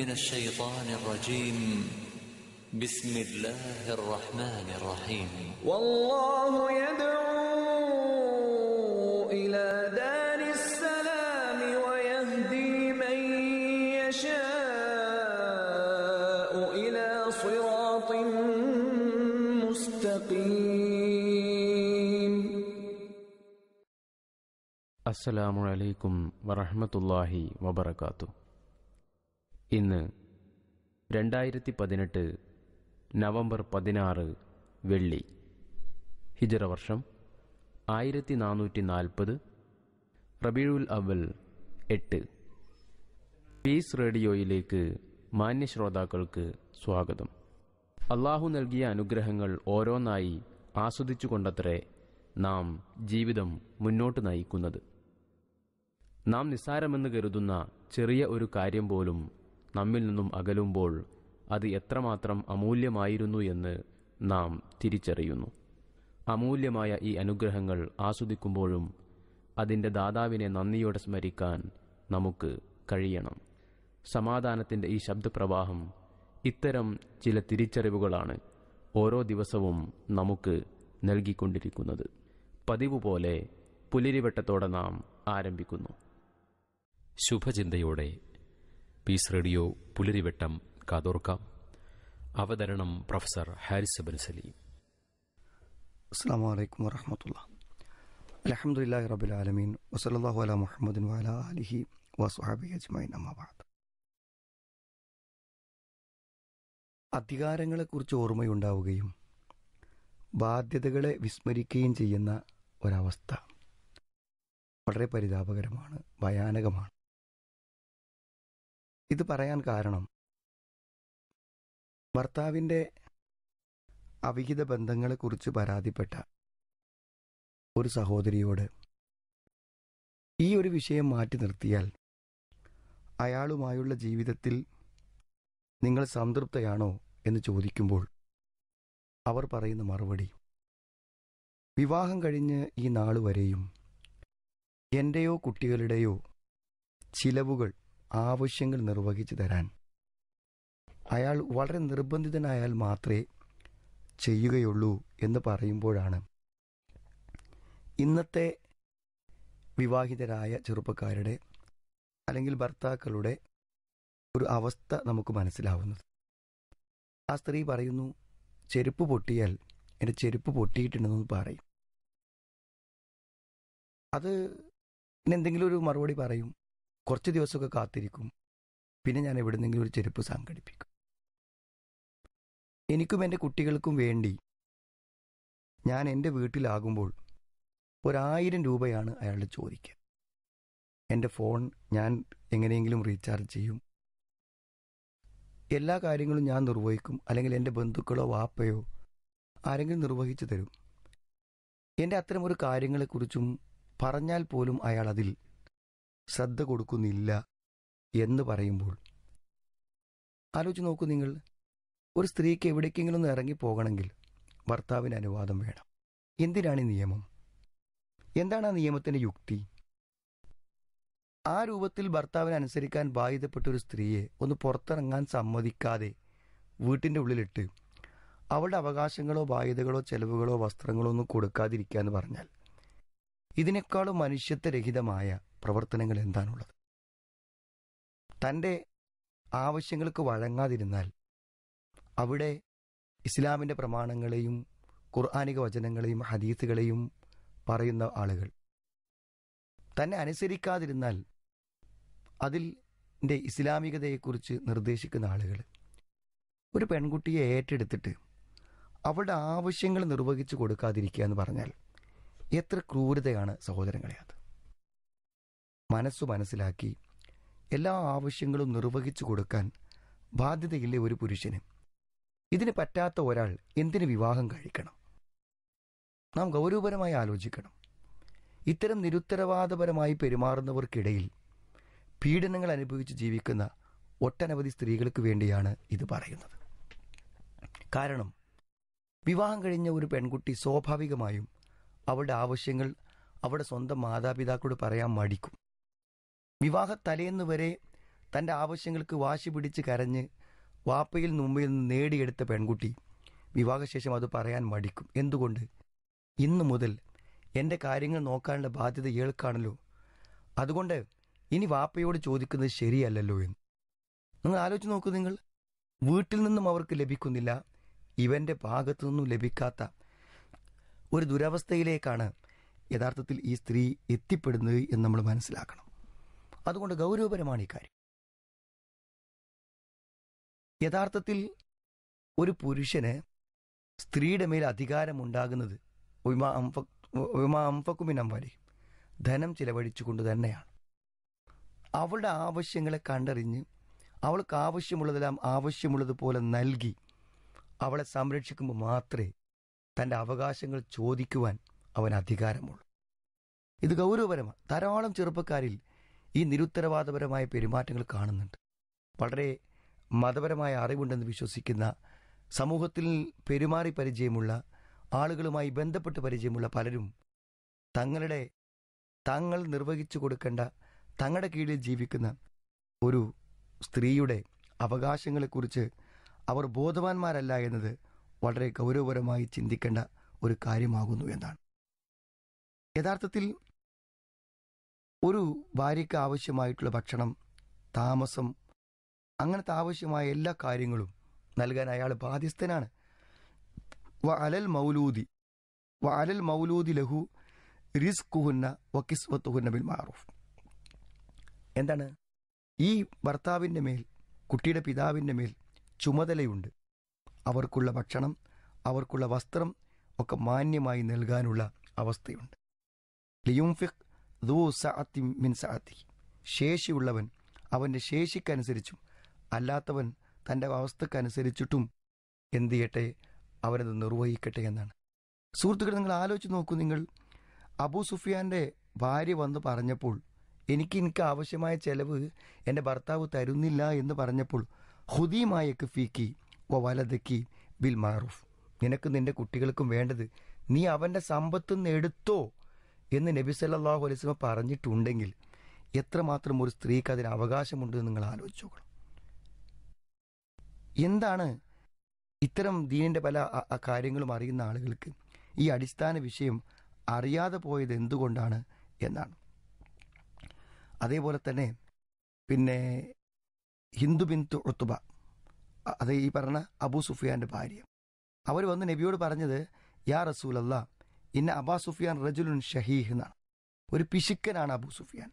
من الشيطان الرجيم بسم الله الرحمن الرحيم والله يدعو إلى دار السلام ويهدي من يشاء إلى صراط مستقيم السلام عليكم ورحمة الله وبركاته ഇന്ന് രണ്ടായിരത്തി പതിനെട്ട് നവംബർ പതിനാറ് വെള്ളി ഹിജറ വർഷം ആയിരത്തി നാനൂറ്റി നാൽപ്പത് റബീഴുൽ അവൽ എട്ട് പീസ് റേഡിയോയിലേക്ക് മാന്യശ്രോതാക്കൾക്ക് സ്വാഗതം അള്ളാഹു നൽകിയ അനുഗ്രഹങ്ങൾ ഓരോന്നായി ആസ്വദിച്ചുകൊണ്ടത്രേ നാം ജീവിതം മുന്നോട്ട് നയിക്കുന്നത് നാം നിസ്സാരമെന്ന് കരുതുന്ന ചെറിയ ഒരു കാര്യം പോലും നമ്മിൽ നിന്നും അകലുമ്പോൾ അത് എത്രമാത്രം അമൂല്യമായിരുന്നു എന്ന് നാം തിരിച്ചറിയുന്നു അമൂല്യമായ ഈ അനുഗ്രഹങ്ങൾ ആസ്വദിക്കുമ്പോഴും അതിൻ്റെ ദാതാവിനെ നന്ദിയോടെ സ്മരിക്കാൻ നമുക്ക് കഴിയണം സമാധാനത്തിൻ്റെ ഈ ശബ്ദപ്രവാഹം ഇത്തരം ചില തിരിച്ചറിവുകളാണ് ഓരോ ദിവസവും നമുക്ക് നൽകിക്കൊണ്ടിരിക്കുന്നത് പതിവ് പോലെ പുലരിവട്ടത്തോടെ നാം ആരംഭിക്കുന്നു ശുഭചിന്തയോടെ പീസ് റേഡിയോ പുലരിവട്ടം കാതോർക്ക അവതരണം പ്രൊഫസർ ഹാരിസ് അബൻ സലീം അസ്സാം വലൈക്കും അലഹമുല്ലാ റബുൽ ആലമീൻ വസലാഹു അല മുഹമ്മദിൻ അലിഹി വസുഹാബി അജ്മൈൻ അമ്മാബാദ് അധികാരങ്ങളെക്കുറിച്ച് ഓർമ്മയുണ്ടാവുകയും ബാധ്യതകളെ വിസ്മരിക്കുകയും ചെയ്യുന്ന ഒരവസ്ഥ വളരെ പരിതാപകരമാണ് ഭയാനകമാണ് ഇത് പറയാൻ കാരണം ഭർത്താവിൻ്റെ അവിഹിത ബന്ധങ്ങളെക്കുറിച്ച് പരാതിപ്പെട്ട ഒരു സഹോദരിയോട് ഈ ഒരു വിഷയം മാറ്റി നിർത്തിയാൽ അയാളുമായുള്ള ജീവിതത്തിൽ നിങ്ങൾ സംതൃപ്തയാണോ എന്ന് ചോദിക്കുമ്പോൾ അവർ പറയുന്ന മറുപടി വിവാഹം കഴിഞ്ഞ് ഈ നാളുവരെയും എൻ്റെയോ കുട്ടികളുടെയോ ചിലവുകൾ ആവശ്യങ്ങൾ നിർവഹിച്ചു തരാൻ അയാൾ വളരെ നിർബന്ധിതനായാൽ മാത്രമേ ചെയ്യുകയുള്ളൂ എന്ന് പറയുമ്പോഴാണ് ഇന്നത്തെ വിവാഹിതരായ ചെറുപ്പക്കാരുടെ അല്ലെങ്കിൽ ഭർത്താക്കളുടെ ഒരു അവസ്ഥ നമുക്ക് മനസ്സിലാവുന്നത് ആ സ്ത്രീ പറയുന്നു ചെരുപ്പ് പൊട്ടിയാൽ എൻ്റെ ചെരുപ്പ് പൊട്ടിയിട്ടുണ്ടെന്ന് പറയും അത് എന്തെങ്കിലും ഒരു മറുപടി പറയും കുറച്ച് ദിവസമൊക്കെ കാത്തിരിക്കും പിന്നെ ഞാൻ എവിടുന്നെങ്കിലും ഒരു ചെരുപ്പ് സംഘടിപ്പിക്കും എനിക്കും എൻ്റെ കുട്ടികൾക്കും വേണ്ടി ഞാൻ എൻ്റെ വീട്ടിലാകുമ്പോൾ ഒരായിരം രൂപയാണ് അയാൾ ചോദിക്കുക എൻ്റെ ഫോൺ ഞാൻ എങ്ങനെയെങ്കിലും റീചാർജ് ചെയ്യും എല്ലാ കാര്യങ്ങളും ഞാൻ നിർവഹിക്കും അല്ലെങ്കിൽ എൻ്റെ ബന്ധുക്കളോ വാപ്പയോ ആരെങ്കിലും നിർവഹിച്ചു തരും എൻ്റെ അത്തരമൊരു കാര്യങ്ങളെക്കുറിച്ചും പറഞ്ഞാൽ പോലും അയാൾ അതിൽ ശ്രദ്ധ കൊടുക്കുന്നില്ല എന്ന് പറയുമ്പോൾ ആലോചിച്ച് നോക്കൂ നിങ്ങൾ ഒരു സ്ത്രീക്ക് എവിടേക്കെങ്കിലും ഒന്ന് ഇറങ്ങിപ്പോകണമെങ്കിൽ ഭർത്താവിന് അനുവാദം വേണം എന്തിനാണ് ഈ നിയമം എന്താണ് ആ നിയമത്തിൻ്റെ യുക്തി ആ രൂപത്തിൽ ഭർത്താവിനെ അനുസരിക്കാൻ ബാധ്യതപ്പെട്ട ഒരു സ്ത്രീയെ ഒന്ന് പുറത്തിറങ്ങാൻ സമ്മതിക്കാതെ വീട്ടിൻ്റെ ഉള്ളിലിട്ട് അവളുടെ അവകാശങ്ങളോ ബാധ്യതകളോ ചെലവുകളോ വസ്ത്രങ്ങളോ ഒന്നും കൊടുക്കാതിരിക്കുക എന്ന് പറഞ്ഞാൽ ഇതിനേക്കാളും മനുഷ്യത്വരഹിതമായ പ്രവർത്തനങ്ങൾ എന്താണുള്ളത് തൻ്റെ ആവശ്യങ്ങൾക്ക് വഴങ്ങാതിരുന്നാൽ അവിടെ ഇസ്ലാമിൻ്റെ പ്രമാണങ്ങളെയും ഖുർആാനിക വചനങ്ങളെയും ഹദീസുകളെയും പറയുന്ന ആളുകൾ തന്നെ അനുസരിക്കാതിരുന്നാൽ അതിൽ ഇസ്ലാമികതയെക്കുറിച്ച് നിർദ്ദേശിക്കുന്ന ആളുകൾ ഒരു പെൺകുട്ടിയെ ഏറ്റെടുത്തിട്ട് അവളുടെ ആവശ്യങ്ങൾ നിർവഹിച്ചു കൊടുക്കാതിരിക്കുക എന്ന് പറഞ്ഞാൽ എത്ര ക്രൂരതയാണ് സഹോദരങ്ങളെ അത് മനസ്സു മനസ്സിലാക്കി എല്ലാ ആവശ്യങ്ങളും നിർവഹിച്ചു കൊടുക്കാൻ ബാധ്യതയില്ല ഒരു പുരുഷന് ഇതിന് പറ്റാത്ത ഒരാൾ എന്തിനു വിവാഹം കഴിക്കണം നാം ഗൗരവപരമായി ആലോചിക്കണം ഇത്തരം നിരുത്തരവാദപരമായി പെരുമാറുന്നവർക്കിടയിൽ പീഡനങ്ങൾ അനുഭവിച്ച് ജീവിക്കുന്ന ഒട്ടനവധി സ്ത്രീകൾക്ക് വേണ്ടിയാണ് ഇത് പറയുന്നത് കാരണം വിവാഹം കഴിഞ്ഞ ഒരു പെൺകുട്ടി സ്വാഭാവികമായും അവളുടെ ആവശ്യങ്ങൾ അവളുടെ സ്വന്തം മാതാപിതാക്കളോട് പറയാൻ മടിക്കും വിവാഹ തലേന്ന് വരെ തൻ്റെ ആവശ്യങ്ങൾക്ക് വാശി പിടിച്ച് കരഞ്ഞ് വാപ്പയിൽ മുമ്പിൽ നിന്ന് നേടിയെടുത്ത പെൺകുട്ടി വിവാഹശേഷം അത് പറയാൻ മടിക്കും എന്തുകൊണ്ട് ഇന്നു മുതൽ എൻ്റെ കാര്യങ്ങൾ നോക്കാനുള്ള ബാധ്യത ഏൾക്കാണല്ലോ അതുകൊണ്ട് ഇനി വാപ്പയോട് ചോദിക്കുന്നത് ശരിയല്ലല്ലോ എന്ന് നിങ്ങൾ ആലോചിച്ച് നോക്കൂ നിങ്ങൾ വീട്ടിൽ നിന്നും അവർക്ക് ലഭിക്കുന്നില്ല ഇവൻ്റെ ഭാഗത്തു നിന്നും ലഭിക്കാത്ത ഒരു ദുരവസ്ഥയിലേക്കാണ് യഥാർത്ഥത്തിൽ ഈ സ്ത്രീ എത്തിപ്പെടുന്നത് എന്ന് നമ്മൾ മനസ്സിലാക്കണം അതുകൊണ്ട് ഗൗരവപരമാണ് ഇക്കാര്യം യഥാർത്ഥത്തിൽ ഒരു പുരുഷന് സ്ത്രീയുടെ മേൽ അധികാരമുണ്ടാകുന്നത് അംഫക്കുമിനംബാലി ധനം ചിലവഴിച്ചുകൊണ്ട് തന്നെയാണ് അവളുടെ ആവശ്യങ്ങളെ കണ്ടറിഞ്ഞ് അവൾക്ക് ആവശ്യമുള്ളതെല്ലാം ആവശ്യമുള്ളതുപോലെ നൽകി അവളെ സംരക്ഷിക്കുമ്പോൾ മാത്രമേ തൻ്റെ അവകാശങ്ങൾ ചോദിക്കുവാൻ അവൻ അധികാരമുള്ളൂ ഇത് ഗൗരവപരമാണ് ധാരാളം ചെറുപ്പക്കാരിൽ ഈ നിരുത്തരവാദപരമായ പെരുമാറ്റങ്ങൾ കാണുന്നുണ്ട് വളരെ മതപരമായ അറിവുണ്ടെന്ന് വിശ്വസിക്കുന്ന സമൂഹത്തിൽ പെരുമാറി പരിചയമുള്ള ആളുകളുമായി ബന്ധപ്പെട്ട് പരിചയമുള്ള പലരും തങ്ങളുടെ തങ്ങൾ നിർവഹിച്ചു കൊടുക്കേണ്ട തങ്ങളുടെ കീഴിൽ ജീവിക്കുന്ന ഒരു സ്ത്രീയുടെ അവകാശങ്ങളെക്കുറിച്ച് അവർ ബോധവാന്മാരല്ല എന്നത് വളരെ ഗൗരവപരമായി ചിന്തിക്കേണ്ട ഒരു കാര്യമാകുന്നു എന്നാണ് യഥാർത്ഥത്തിൽ ഒരു ഭാര്യയ്ക്ക് ആവശ്യമായിട്ടുള്ള ഭക്ഷണം താമസം അങ്ങനത്തെ ആവശ്യമായ എല്ലാ കാര്യങ്ങളും നൽകാൻ അയാൾ ബാധ്യസ്ഥനാണ് വ അലൽ മൗലൂദി വ അലൽ മൗലൂദി ലഹു റിസ്കുഹുന്ന വക്കിസ്വത്തുഹുന്ന ബിൽ മാറൂഫ് എന്താണ് ഈ ഭർത്താവിൻ്റെ മേൽ കുട്ടിയുടെ പിതാവിൻ്റെ മേൽ ചുമതലയുണ്ട് അവർക്കുള്ള ഭക്ഷണം അവർക്കുള്ള വസ്ത്രം ഒക്കെ മാന്യമായി നൽകാനുള്ള അവസ്ഥയുണ്ട് ലിയുംഫിഖ് ദോ സഅത്തി മിൻ സഅത്തി ശേഷിയുള്ളവൻ അവൻ്റെ ശേഷിക്കനുസരിച്ചും അല്ലാത്തവൻ തൻ്റെ അവസ്ഥക്കനുസരിച്ചിട്ടും എന്തു ചെയ്യട്ടെ അവരത് നിർവഹിക്കട്ടെ എന്നാണ് സുഹൃത്തുക്കൾ നിങ്ങൾ ആലോചിച്ച് നോക്കൂ നിങ്ങൾ അബൂ സുഫിയാൻ്റെ ഭാര്യ വന്ന് പറഞ്ഞപ്പോൾ എനിക്ക് എനിക്ക് ആവശ്യമായ ചെലവ് എൻ്റെ ഭർത്താവ് തരുന്നില്ല എന്ന് പറഞ്ഞപ്പോൾ ഹുദീമായക്ക് ഫീക്കി വ വലതക്കി ബിൽ മാറൂഫ് നിനക്ക് നിൻ്റെ കുട്ടികൾക്കും വേണ്ടത് നീ അവൻ്റെ നിന്ന് എടുത്തോ എന്ന് നബി സല്ലാഹു അലൈസ് പറഞ്ഞിട്ടുണ്ടെങ്കിൽ എത്രമാത്രം ഒരു സ്ത്രീക്ക് അതിന് അവകാശമുണ്ട് നിങ്ങൾ ആലോചിച്ചു നോക്കണം എന്താണ് ഇത്തരം ദീനിൻ്റെ പല കാര്യങ്ങളും അറിയുന്ന ആളുകൾക്ക് ഈ അടിസ്ഥാന വിഷയം അറിയാതെ പോയത് എന്തുകൊണ്ടാണ് എന്നാണ് അതേപോലെ തന്നെ പിന്നെ ഹിന്ദു ബിന്ദു ഒത്തുബ അത് ഈ പറഞ്ഞ അബു സുഫിയാൻ്റെ ഭാര്യ അവർ വന്ന് നബിയോട് പറഞ്ഞത് യാ റസൂലല്ലാ ഇന്ന അബാ സുഫിയാൻ റജുലുൻ ഷഹീഹ് എന്നാണ് ഒരു പിശുക്കനാണ് അബൂ സുഫിയാൻ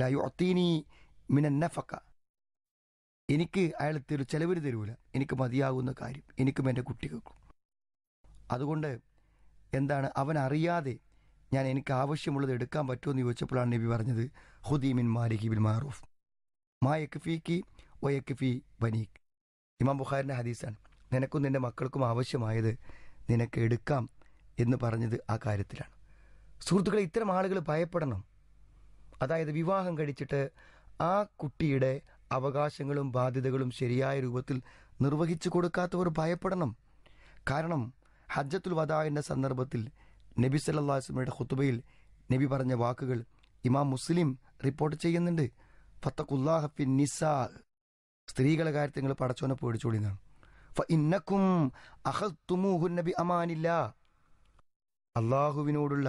ലയു അത്തീനി മിനന്നഫക്ക എനിക്ക് അയാൾ തരും ചെലവര് തരൂല എനിക്ക് മതിയാകുന്ന കാര്യം എനിക്കും എൻ്റെ കുട്ടികൾക്കും അതുകൊണ്ട് എന്താണ് അവൻ അറിയാതെ ഞാൻ എനിക്ക് ആവശ്യമുള്ളത് എടുക്കാൻ പറ്റുമെന്ന് എന്ന് ചോദിച്ചപ്പോഴാണ് നബി പറഞ്ഞത് ഹുദീമിൻ മാലികി ബിൻ മാറൂഫ് മാ യക്ഫിക്ക് ഒ യക്ഫി ബനീഖ് ഇമാം ബുഖാരിൻ്റെ ഹദീസാണ് നിനക്കും നിൻ്റെ മക്കൾക്കും ആവശ്യമായത് നിനക്ക് എടുക്കാം എന്ന് പറഞ്ഞത് ആ കാര്യത്തിലാണ് സുഹൃത്തുക്കളെ ഇത്തരം ആളുകൾ ഭയപ്പെടണം അതായത് വിവാഹം കഴിച്ചിട്ട് ആ കുട്ടിയുടെ അവകാശങ്ങളും ബാധ്യതകളും ശരിയായ രൂപത്തിൽ നിർവഹിച്ചു കൊടുക്കാത്തവർ ഭയപ്പെടണം കാരണം ഹജ്ജത്തുൽ വദാവിൻ്റെ സന്ദർഭത്തിൽ നബി സല്ലാസ്മയുടെ ഹുത്തുബയിൽ നബി പറഞ്ഞ വാക്കുകൾ ഇമാം മുസ്ലിം റിപ്പോർട്ട് ചെയ്യുന്നുണ്ട് ഫത്തഖുല്ലാഹഫി നിസാ സ്ത്രീകളുടെ കാര്യത്തിൽ നിങ്ങൾ പടച്ചോനെ പേടിച്ചോളിന്നാണ് ഫ ഇന്നക്കും അഹത്തുമൂഹുൻ നബി അമാനില്ല അള്ളാഹുവിനോടുള്ള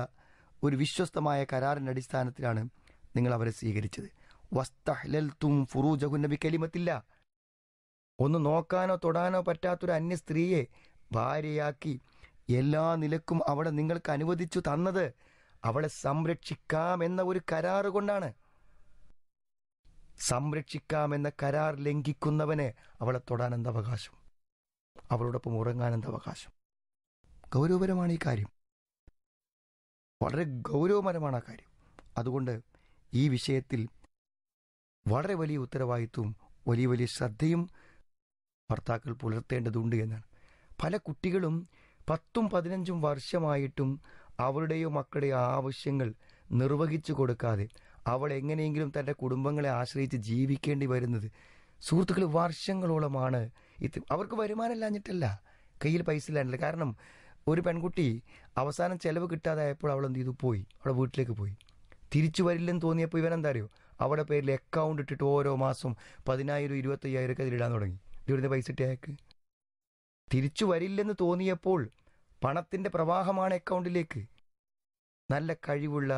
ഒരു വിശ്വസ്തമായ കരാറിൻ്റെ അടിസ്ഥാനത്തിലാണ് നിങ്ങൾ അവരെ സ്വീകരിച്ചത് വസ്തഹ്ലൽ തും ഫുറൂജഹു നബി കലിമത്തില്ല ഒന്ന് നോക്കാനോ തൊടാനോ പറ്റാത്തൊരു അന്യ സ്ത്രീയെ ഭാര്യയാക്കി എല്ലാ നിലക്കും അവിടെ നിങ്ങൾക്ക് അനുവദിച്ചു തന്നത് അവളെ സംരക്ഷിക്കാം എന്ന ഒരു കരാറ് കൊണ്ടാണ് എന്ന കരാർ ലംഘിക്കുന്നവന് അവളെ തൊടാൻ എന്തവകാശം അവളോടൊപ്പം ഉറങ്ങാൻ എന്തവകാശം ഗൗരവപരമാണ് ഈ കാര്യം വളരെ ഗൗരവപരമാണ് ആ കാര്യം അതുകൊണ്ട് ഈ വിഷയത്തിൽ വളരെ വലിയ ഉത്തരവാദിത്വവും വലിയ വലിയ ശ്രദ്ധയും ഭർത്താക്കൾ പുലർത്തേണ്ടതുണ്ട് എന്നാണ് പല കുട്ടികളും പത്തും പതിനഞ്ചും വർഷമായിട്ടും അവരുടെയോ മക്കളുടെയോ ആവശ്യങ്ങൾ നിർവഹിച്ചു കൊടുക്കാതെ അവൾ എങ്ങനെയെങ്കിലും തൻ്റെ കുടുംബങ്ങളെ ആശ്രയിച്ച് ജീവിക്കേണ്ടി വരുന്നത് സുഹൃത്തുക്കൾ വർഷങ്ങളോളമാണ് ഇത് അവർക്ക് വരുമാനം ഇല്ലാഞ്ഞിട്ടല്ല കയ്യിൽ പൈസ ഇല്ലാഞ്ഞിട്ടില്ല കാരണം ഒരു പെൺകുട്ടി അവസാനം ചിലവ് കിട്ടാതായപ്പോൾ അവൾ എന്ത് ചെയ്തു പോയി അവളെ വീട്ടിലേക്ക് പോയി തിരിച്ചു വരില്ലെന്ന് തോന്നിയപ്പോൾ ഇവനെന്താ അറിയോ അവളുടെ പേരിൽ അക്കൗണ്ട് ഇട്ടിട്ട് ഓരോ മാസം പതിനായിരം ഇരുപത്തയ്യായിരം ഒക്കെ അതിലിടാൻ തുടങ്ങി ഇതിവിടുന്ന് പൈസ ഇട്ട് അയാൾക്ക് തിരിച്ചു വരില്ലെന്ന് തോന്നിയപ്പോൾ പണത്തിൻ്റെ പ്രവാഹമാണ് അക്കൗണ്ടിലേക്ക് നല്ല കഴിവുള്ള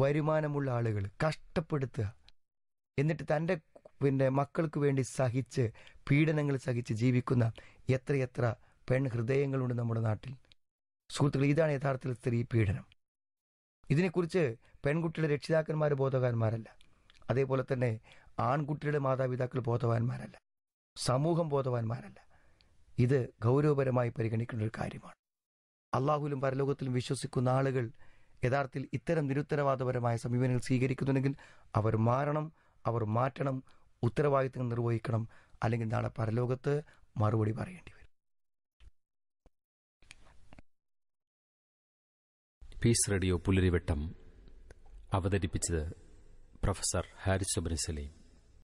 വരുമാനമുള്ള ആളുകൾ കഷ്ടപ്പെടുത്തുക എന്നിട്ട് തൻ്റെ പിന്നെ മക്കൾക്ക് വേണ്ടി സഹിച്ച് പീഡനങ്ങൾ സഹിച്ച് ജീവിക്കുന്ന എത്രയെത്ര പെൺഹൃദയങ്ങളുണ്ട് നമ്മുടെ നാട്ടിൽ സുഹൃത്തുക്കൾ ഇതാണ് യഥാർത്ഥത്തിൽ സ്ത്രീ പീഡനം ഇതിനെക്കുറിച്ച് പെൺകുട്ടിയുടെ രക്ഷിതാക്കന്മാർ ബോധവാന്മാരല്ല അതേപോലെ തന്നെ ആൺകുട്ടിയുടെ മാതാപിതാക്കൾ ബോധവാന്മാരല്ല സമൂഹം ബോധവാന്മാരല്ല ഇത് ഗൗരവപരമായി പരിഗണിക്കേണ്ട ഒരു കാര്യമാണ് അള്ളാഹുലും പരലോകത്തിലും വിശ്വസിക്കുന്ന ആളുകൾ യഥാർത്ഥത്തിൽ ഇത്തരം നിരുത്തരവാദപരമായ സമീപനങ്ങൾ സ്വീകരിക്കുന്നുണ്ടെങ്കിൽ അവർ മാറണം അവർ മാറ്റണം ഉത്തരവാദിത്തങ്ങൾ നിർവഹിക്കണം അല്ലെങ്കിൽ നാളെ പരലോകത്ത് മറുപടി പറയേണ്ടി പീസ് റേഡിയോ പുലരിവട്ടം അവതരിപ്പിച്ചത് പ്രൊഫസർ ഹാരിസ് സുബ്രസലീം